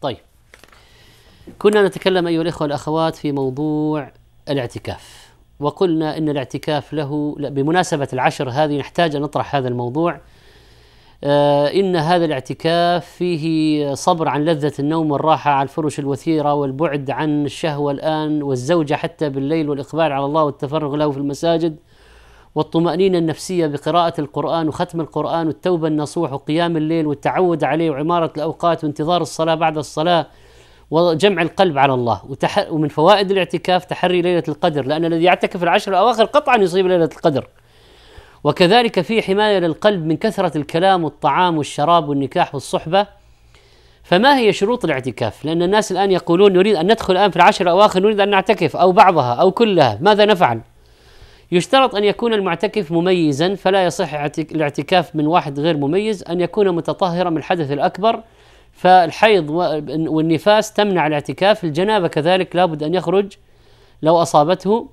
طيب كنا نتكلم أيها الإخوة والأخوات في موضوع الاعتكاف وقلنا أن الاعتكاف له بمناسبة العشر هذه نحتاج أن نطرح هذا الموضوع آه، إن هذا الاعتكاف فيه صبر عن لذة النوم والراحة على الفرش الوثيرة والبعد عن الشهوة الآن والزوجة حتى بالليل والإقبال على الله والتفرغ له في المساجد والطمأنينة النفسية بقراءة القرآن وختم القرآن والتوبة النصوح وقيام الليل والتعود عليه وعمارة الأوقات وانتظار الصلاة بعد الصلاة وجمع القلب على الله وتح... ومن فوائد الاعتكاف تحري ليلة القدر لأن الذي يعتكف العشر الأواخر قطعا يصيب ليلة القدر وكذلك في حماية للقلب من كثرة الكلام والطعام والشراب والنكاح والصحبة فما هي شروط الاعتكاف لأن الناس الآن يقولون نريد أن ندخل الآن في العشر الأواخر نريد أن نعتكف أو بعضها أو كلها ماذا نفعل يشترط أن يكون المعتكف مميزا فلا يصح الاعتكاف من واحد غير مميز أن يكون متطهرا من الحدث الأكبر فالحيض والنفاس تمنع الاعتكاف الجنابة كذلك لابد أن يخرج لو أصابته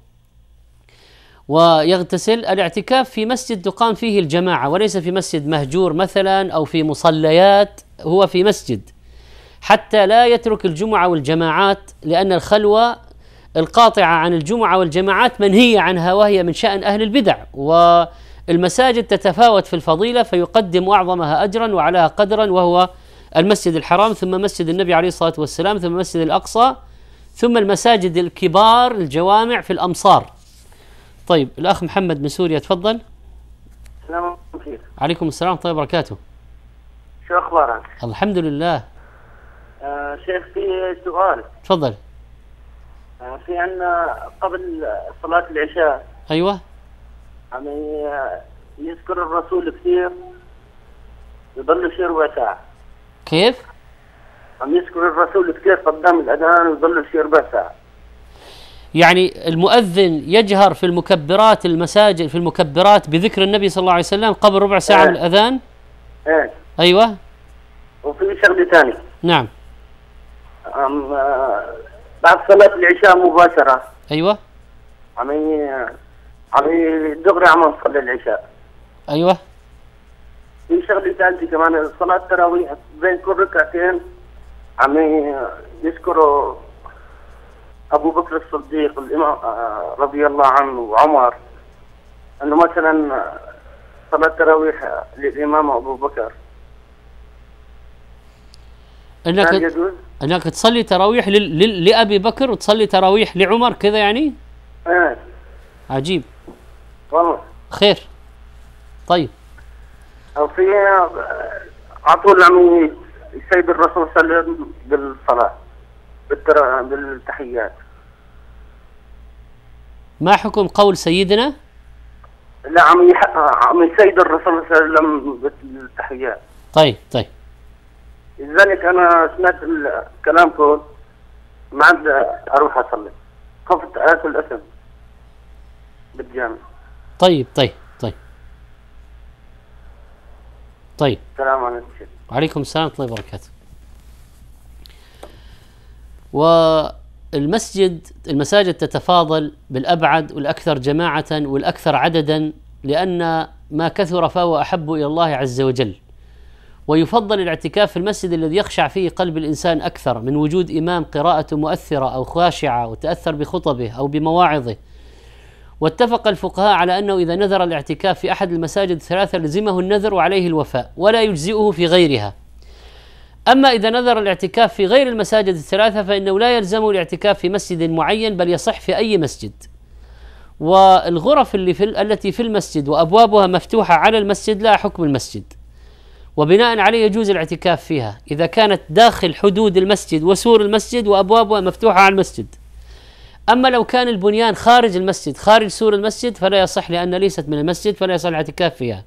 ويغتسل الاعتكاف في مسجد تقام فيه الجماعة وليس في مسجد مهجور مثلا أو في مصليات هو في مسجد حتى لا يترك الجمعة والجماعات لأن الخلوة القاطعة عن الجمعة والجماعات منهية عنها وهي من شأن أهل البدع والمساجد تتفاوت في الفضيلة فيقدم أعظمها أجرا وعلىها قدرا وهو المسجد الحرام ثم مسجد النبي عليه الصلاة والسلام ثم مسجد الأقصى ثم المساجد الكبار الجوامع في الأمصار طيب الأخ محمد من سوريا تفضل السلام عليكم عليكم السلام ورحمة طيب، الله وبركاته شو أخبارك؟ الحمد لله آه شيخ في سؤال تفضل في عندنا قبل صلاة العشاء أيوة يعني يذكر الرسول كثير يضل شي ربع ساعة كيف؟ عم يعني يذكر الرسول كثير قدام الأذان ويضل شي ربع ساعة يعني المؤذن يجهر في المكبرات المساجد في المكبرات بذكر النبي صلى الله عليه وسلم قبل ربع ساعة إيه. من الأذان ايه أيوة وفي شغلة ثانية نعم بعد صلاة العشاء مباشرة أيوة عمي يعني، عمي يعني دغري عم نصلي العشاء أيوة في شغلة ثالثة كمان صلاة التراويح بين كل ركعتين عم يعني يذكروا أبو بكر الصديق الإمام آه، رضي الله عنه وعمر أنه مثلا صلاة التراويح للإمام أبو بكر انك يجوز؟ انك تصلي تراويح لابي بكر وتصلي تراويح لعمر كذا يعني؟ ايه عجيب والله خير طيب في آه، على طول عم يعني الرسول صلى الله عليه وسلم بالصلاه بالتحيات ما حكم قول سيدنا؟ لا عم عم يسيد الرسول صلى الله عليه وسلم بالتحيات طيب طيب لذلك انا سمعت كلامكم ما عاد اروح اصلي خفت اكل اسم بالجامع طيب طيب طيب طيب السلام عليكم وعليكم السلام ورحمه الله وبركاته والمسجد المساجد تتفاضل بالابعد والاكثر جماعه والاكثر عددا لان ما كثر فهو احب الى الله عز وجل ويفضل الاعتكاف في المسجد الذي يخشع فيه قلب الانسان اكثر من وجود امام قراءه مؤثره او خاشعه وتاثر بخطبه او بمواعظه واتفق الفقهاء على انه اذا نذر الاعتكاف في احد المساجد الثلاثه لزمه النذر وعليه الوفاء ولا يجزئه في غيرها. اما اذا نذر الاعتكاف في غير المساجد الثلاثه فانه لا يلزمه الاعتكاف في مسجد معين بل يصح في اي مسجد. والغرف اللي في التي في المسجد وابوابها مفتوحه على المسجد لا حكم المسجد. وبناء عليه يجوز الاعتكاف فيها إذا كانت داخل حدود المسجد وسور المسجد وابوابها مفتوحة على المسجد أما لو كان البنيان خارج المسجد خارج سور المسجد فلا يصح لأن ليست من المسجد فلا يصح الاعتكاف فيها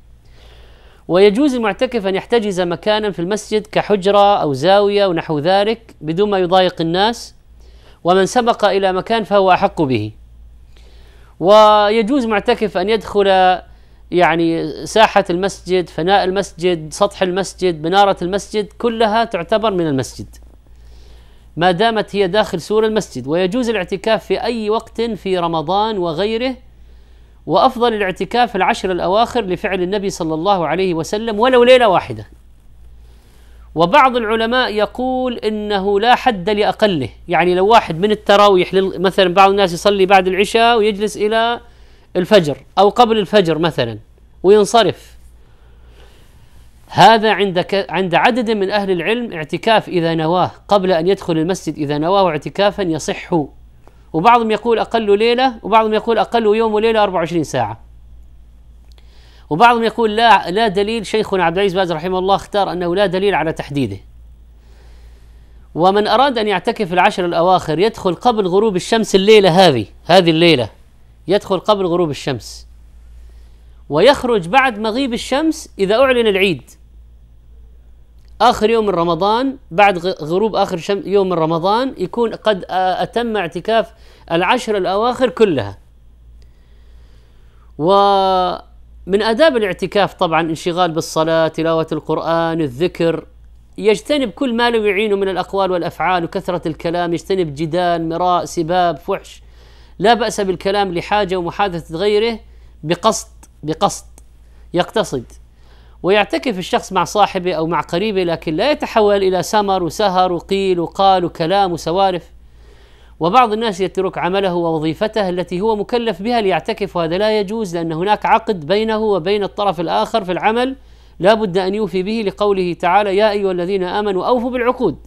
ويجوز المعتكف أن يحتجز مكانا في المسجد كحجرة أو زاوية ونحو ذلك بدون ما يضايق الناس ومن سبق إلى مكان فهو أحق به ويجوز معتكف أن يدخل يعني ساحة المسجد فناء المسجد سطح المسجد منارة المسجد كلها تعتبر من المسجد ما دامت هي داخل سور المسجد ويجوز الاعتكاف في أي وقت في رمضان وغيره وأفضل الاعتكاف العشر الأواخر لفعل النبي صلى الله عليه وسلم ولو ليلة واحدة وبعض العلماء يقول انه لا حد لاقله، يعني لو واحد من التراويح مثلا بعض الناس يصلي بعد العشاء ويجلس الى الفجر أو قبل الفجر مثلا وينصرف هذا عند عند عدد من أهل العلم اعتكاف إذا نواه قبل أن يدخل المسجد إذا نواه اعتكافا يصح وبعضهم يقول أقل ليلة وبعضهم يقول أقل يوم وليلة 24 ساعة وبعضهم يقول لا لا دليل شيخنا عبد العزيز باز رحمه الله اختار أنه لا دليل على تحديده ومن أراد أن يعتكف العشر الأواخر يدخل قبل غروب الشمس الليلة هذه هذه الليلة يدخل قبل غروب الشمس ويخرج بعد مغيب الشمس إذا أعلن العيد آخر يوم من رمضان بعد غروب آخر شم يوم من رمضان يكون قد أتم اعتكاف العشر الأواخر كلها ومن آداب الاعتكاف طبعا انشغال بالصلاة تلاوة القرآن الذكر يجتنب كل ما له يعينه من الأقوال والأفعال وكثرة الكلام يجتنب جدال مراء سباب فحش لا بأس بالكلام لحاجة ومحادثة غيره بقصد بقصد يقتصد ويعتكف الشخص مع صاحبه أو مع قريبه لكن لا يتحول إلى سمر وسهر وقيل وقال وكلام وسوارف وبعض الناس يترك عمله ووظيفته التي هو مكلف بها ليعتكف وهذا لا يجوز لأن هناك عقد بينه وبين الطرف الآخر في العمل لا بد أن يوفي به لقوله تعالى يا أيها الذين آمنوا أوفوا بالعقود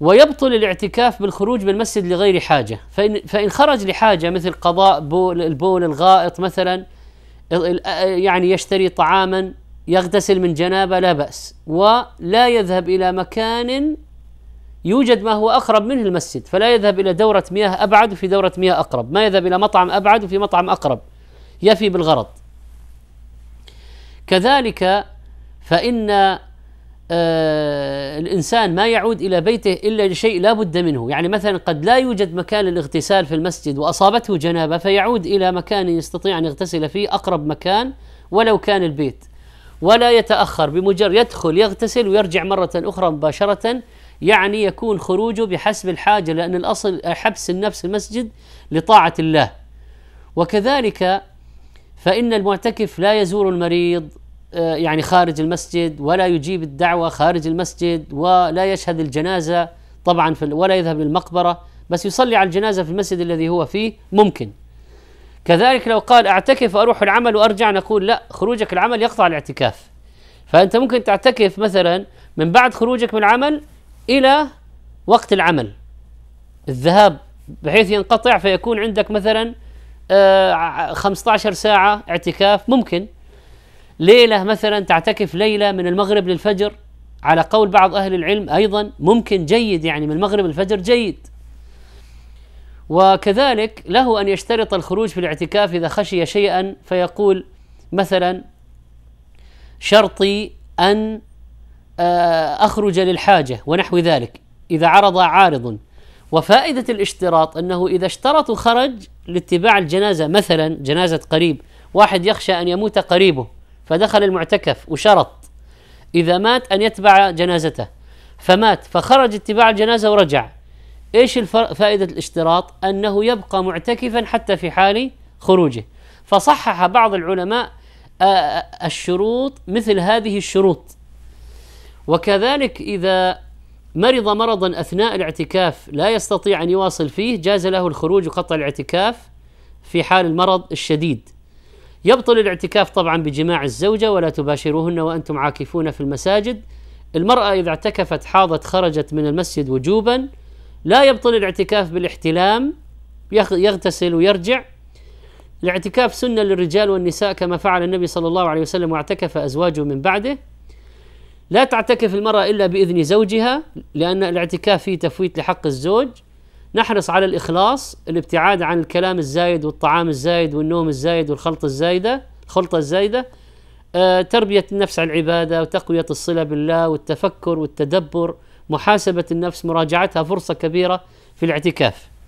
ويبطل الاعتكاف بالخروج من المسجد لغير حاجة فإن, فإن خرج لحاجة مثل قضاء بول البول الغائط مثلا يعني يشتري طعاما يغتسل من جنابة لا بأس ولا يذهب إلى مكان يوجد ما هو أقرب منه المسجد فلا يذهب إلى دورة مياه أبعد وفي دورة مياه أقرب ما يذهب إلى مطعم أبعد وفي مطعم أقرب يفي بالغرض كذلك فإن آه الإنسان ما يعود إلى بيته إلا لشيء لا بد منه يعني مثلا قد لا يوجد مكان للاغتسال في المسجد وأصابته جنابة فيعود إلى مكان يستطيع أن يغتسل فيه أقرب مكان ولو كان البيت ولا يتأخر بمجرد يدخل يغتسل ويرجع مرة أخرى مباشرة يعني يكون خروجه بحسب الحاجة لأن الأصل حبس النفس المسجد لطاعة الله وكذلك فإن المعتكف لا يزور المريض آه، يعني خارج المسجد ولا يجيب الدعوة خارج المسجد ولا يشهد الجنازة طبعا في ولا يذهب للمقبرة بس يصلي على الجنازة في المسجد الذي هو فيه ممكن كذلك لو قال اعتكف اروح العمل وارجع نقول لا خروجك العمل يقطع الاعتكاف فانت ممكن تعتكف مثلا من بعد خروجك من العمل الى وقت العمل الذهاب بحيث ينقطع فيكون عندك مثلا 15 آه، ساعة اعتكاف ممكن ليله مثلا تعتكف ليله من المغرب للفجر على قول بعض اهل العلم ايضا ممكن جيد يعني من المغرب للفجر جيد وكذلك له ان يشترط الخروج في الاعتكاف اذا خشي شيئا فيقول مثلا شرطي ان آه، اخرج للحاجه ونحو ذلك اذا عرض عارض وفائده الاشتراط انه اذا اشترط خرج لاتباع الجنازه مثلا جنازه قريب واحد يخشى ان يموت قريبه فدخل المعتكف وشرط إذا مات أن يتبع جنازته فمات فخرج اتباع الجنازة ورجع إيش فائدة الاشتراط أنه يبقى معتكفا حتى في حال خروجه فصحح بعض العلماء الشروط مثل هذه الشروط وكذلك إذا مرض مرضا أثناء الاعتكاف لا يستطيع أن يواصل فيه جاز له الخروج وقطع الاعتكاف في حال المرض الشديد يبطل الاعتكاف طبعا بجماع الزوجة ولا تباشروهن وأنتم عاكفون في المساجد المرأة إذا اعتكفت حاضت خرجت من المسجد وجوبا لا يبطل الاعتكاف بالاحتلام يغتسل ويرجع الاعتكاف سنة للرجال والنساء كما فعل النبي صلى الله عليه وسلم واعتكف أزواجه من بعده لا تعتكف المرأة إلا بإذن زوجها لأن الاعتكاف فيه تفويت لحق الزوج نحرص على الإخلاص الابتعاد عن الكلام الزايد والطعام الزايد والنوم الزايد والخلطة الزايدة الخلطة الزايدة آه، تربية النفس على العبادة وتقوية الصلة بالله والتفكر والتدبر محاسبة النفس مراجعتها فرصة كبيرة في الاعتكاف